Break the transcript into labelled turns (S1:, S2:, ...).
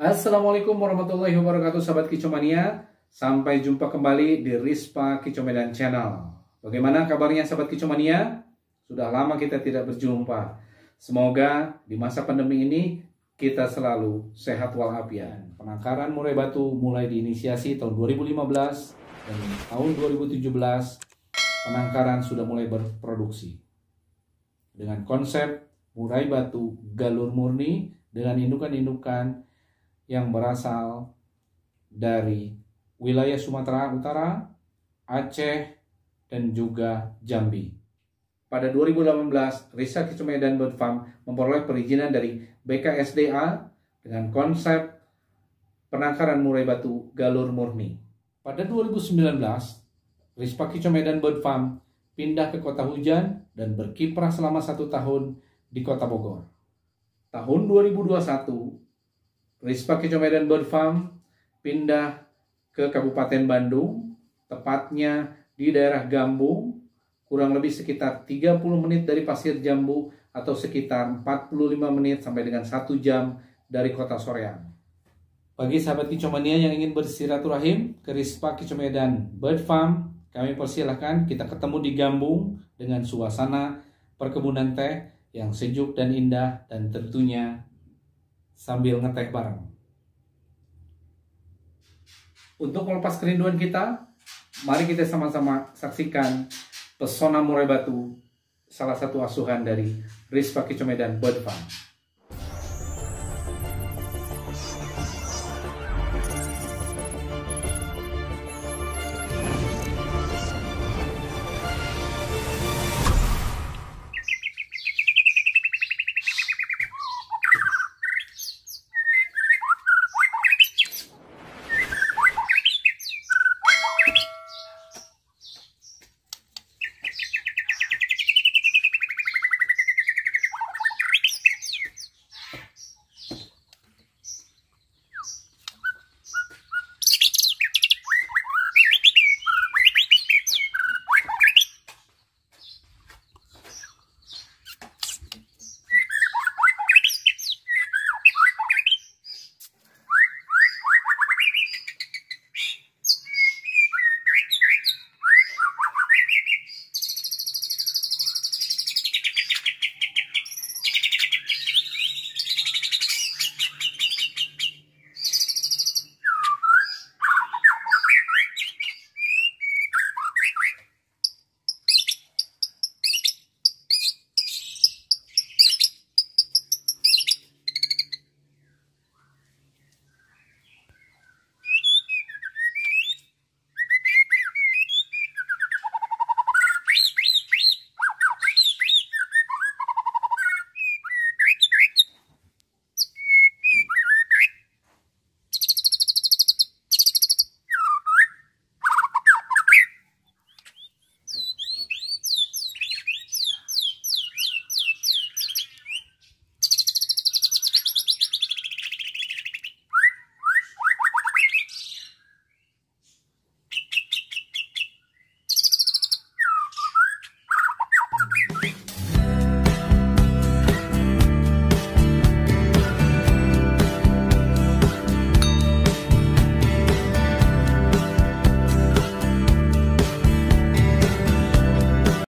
S1: Assalamualaikum warahmatullahi wabarakatuh sahabat kicomania. Sampai jumpa kembali di Rispa Kicomedan Channel. Bagaimana kabarnya sahabat kicomania? Sudah lama kita tidak berjumpa. Semoga di masa pandemi ini kita selalu sehat walafiat. Penangkaran murai batu mulai diinisiasi tahun 2015 dan tahun 2017 penangkaran sudah mulai berproduksi. Dengan konsep murai batu galur murni dengan indukan-indukan yang berasal dari wilayah Sumatera Utara, Aceh, dan juga Jambi. Pada 2018, Risa Kisume dan Farm memperoleh perizinan dari BKSDA dengan konsep penangkaran murai batu galur murni. Pada 2019, Rispa Kisume dan Farm pindah ke kota hujan dan berkiprah selama satu tahun di kota Bogor. Tahun 2021, Rispa Kecoh Medan Bird Farm pindah ke Kabupaten Bandung, tepatnya di daerah Gambung, kurang lebih sekitar 30 menit dari Pasir Jambu atau sekitar 45 menit sampai dengan 1 jam dari kota Soreang. Bagi sahabat kicomania yang ingin bersilaturahim ke Rispa Kicomedan Bird Farm, kami persilahkan kita ketemu di Gambung dengan suasana perkebunan teh yang sejuk dan indah dan tentunya sambil ngeteh bareng. Untuk melepas kerinduan kita, mari kita sama-sama saksikan pesona murai batu, salah satu asuhan dari Rizpaki Comedan Bodfan.